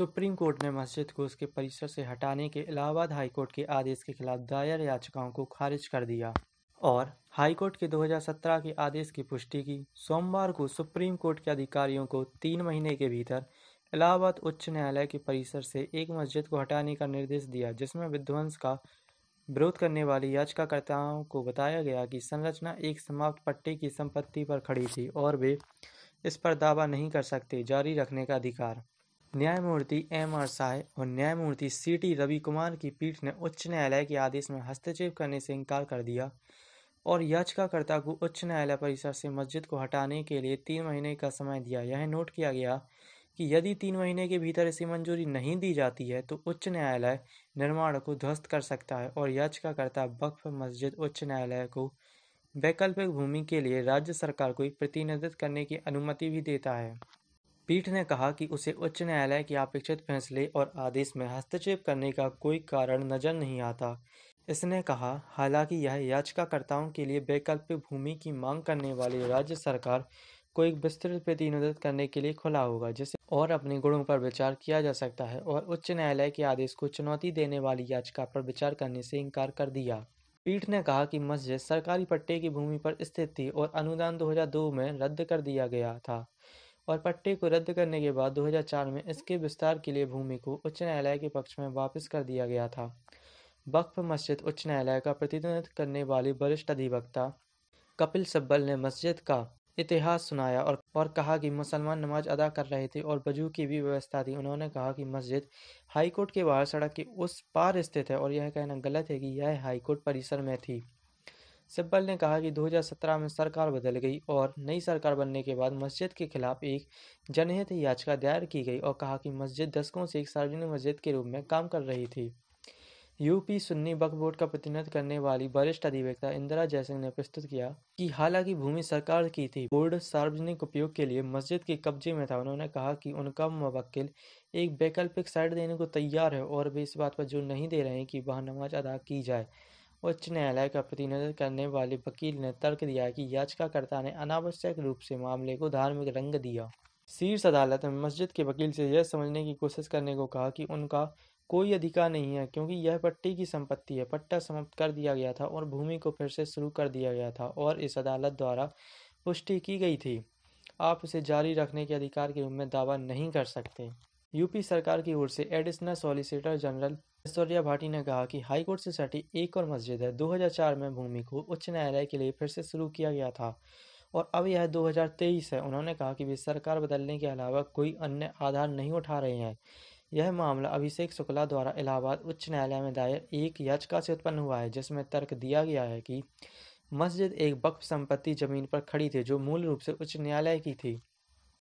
supreme court ने मस्जिद को उसके परिसर से हटाने के इलाहाबाद हाईकोर्ट के आदेश के खिलाफ दायर याचिकाओं को खारिज कर दिया और हाईकोर्ट के 2017 के आदेश की पुष्टि की सोमवार को सुप्रीम कोर्ट के अधिकारियों को तीन महीने के भीतर इलाहाबाद उच्च न्यायालय के परिसर से एक मस्जिद को हटाने का निर्देश दिया जिसमें विध्वंस का विरोध करने वाली याचिकाकर्ताओं को बताया गया कि संरचना एक समाप्त पट्टी की संपत्ति पर खड़ी थी और वे इस पर दावा नहीं कर सकते जारी रखने का अधिकार न्यायमूर्ति एम आर साय और न्यायमूर्ति सी टी रवि कुमार की पीठ ने उच्च न्यायालय के आदेश में हस्तक्षेप करने से इनकार कर दिया और याचिकाकर्ता को उच्च न्यायालय परिसर से मस्जिद को हटाने के लिए तीन महीने का समय दिया यह नोट किया गया कि यदि तीन महीने के भीतर इसे मंजूरी नहीं दी जाती है तो उच्च न्यायालय निर्माण को ध्वस्त कर सकता है और याचिकाकर्ता वक्फ मस्जिद उच्च न्यायालय को वैकल्पिक भूमि के लिए राज्य सरकार को प्रतिनिधित्व करने की अनुमति भी देता है पीठ ने कहा कि उसे उच्च न्यायालय के अपेक्षित फैसले और आदेश में हस्तक्षेप करने का कोई कारण नजर नहीं आता इसने कहा हालांकि यह याचिकाकर्ताओं के लिए वैकल्पिक भूमि की मांग करने वाली राज्य सरकार को एक विस्तृत प्रतिनिधित्व करने के लिए खुला होगा जिसे और अपने गुणों पर विचार किया जा सकता है और उच्च न्यायालय के आदेश को चुनौती देने वाली याचिका पर विचार करने से इनकार कर दिया पीठ ने कहा कि मस्जिद सरकारी पट्टे की भूमि पर स्थित थी और अनुदान 2002 में रद्द कर दिया गया था और पट्टे को रद्द करने के बाद 2004 में इसके विस्तार के लिए भूमि को उच्च न्यायालय के पक्ष में वापस कर दिया गया था वक्फ मस्जिद उच्च न्यायालय का प्रतिनिधित्व करने वाले वरिष्ठ अधिवक्ता कपिल सब्बल ने मस्जिद का इतिहास सुनाया और, और कहा कि मुसलमान नमाज अदा कर रहे थे और बजू की भी व्यवस्था थी उन्होंने कहा कि मस्जिद हाईकोर्ट के बाहर सड़क के उस पार स्थित है और यह कहना गलत है कि यह हाईकोर्ट परिसर में थी सिब्बल ने कहा कि 2017 में सरकार बदल गई और नई सरकार बनने के बाद मस्जिद के खिलाफ एक जनहित याचिका दायर की गई और कहा कि मस्जिद दशकों से एक सार्वजनिक मस्जिद के रूप में काम कर रही थी यूपी सुन्नी वक्फ बोर्ड का प्रतिनिधित्व करने वाली वरिष्ठ अधिवक्ता इंदिरा जयसिंह ने प्रस्तुत किया कि हालांकि भूमि सरकार की थी बोर्ड सार्वजनिक उपयोग के लिए मस्जिद के कब्जे में था उन्होंने कहा कि उनका मुवक्किल एक वैकल्पिक साइट देने को तैयार है और वे इस बात पर जोर नहीं दे रहे हैं कि वहाँ नमाज अदा की जाए उच्च न्यायालय का प्रतिनिधित्व करने वाले वकील ने तर्क दिया कि याचिकाकर्ता ने अनावश्यक रूप से मामले को धार्मिक रंग दिया शीर्ष अदालत ने मस्जिद के वकील से यह समझने की कोशिश करने को कहा कि उनका कोई अधिकार नहीं है क्योंकि यह पट्टी की संपत्ति है पट्टा समाप्त कर दिया गया था और भूमि को फिर से शुरू कर दिया गया था और इस अदालत द्वारा पुष्टि की गई थी आप इसे जारी रखने के अधिकार के रूप में दावा नहीं कर सकते यूपी सरकार की ओर से additional solicitor general Aishwarya Bhati ने कहा कि हाईकोर्ट से सटी एक और मस्जिद है 2004 में भूमि को उच्च न्यायालय के लिए फिर से शुरू किया गया था और अब यह 2023 है उन्होंने कहा कि वे सरकार बदलने के अलावा कोई अन्य आधार नहीं उठा रहे हैं यह मामला अभिषेक शुक्ला द्वारा इलाहाबाद उच्च न्यायालय में दायर एक याचिका से उत्पन्न हुआ है जिसमें तर्क दिया गया है कि मस्जिद एक वक्फ संपत्ति जमीन पर खड़ी थी जो मूल रूप से उच्च न्यायालय की थी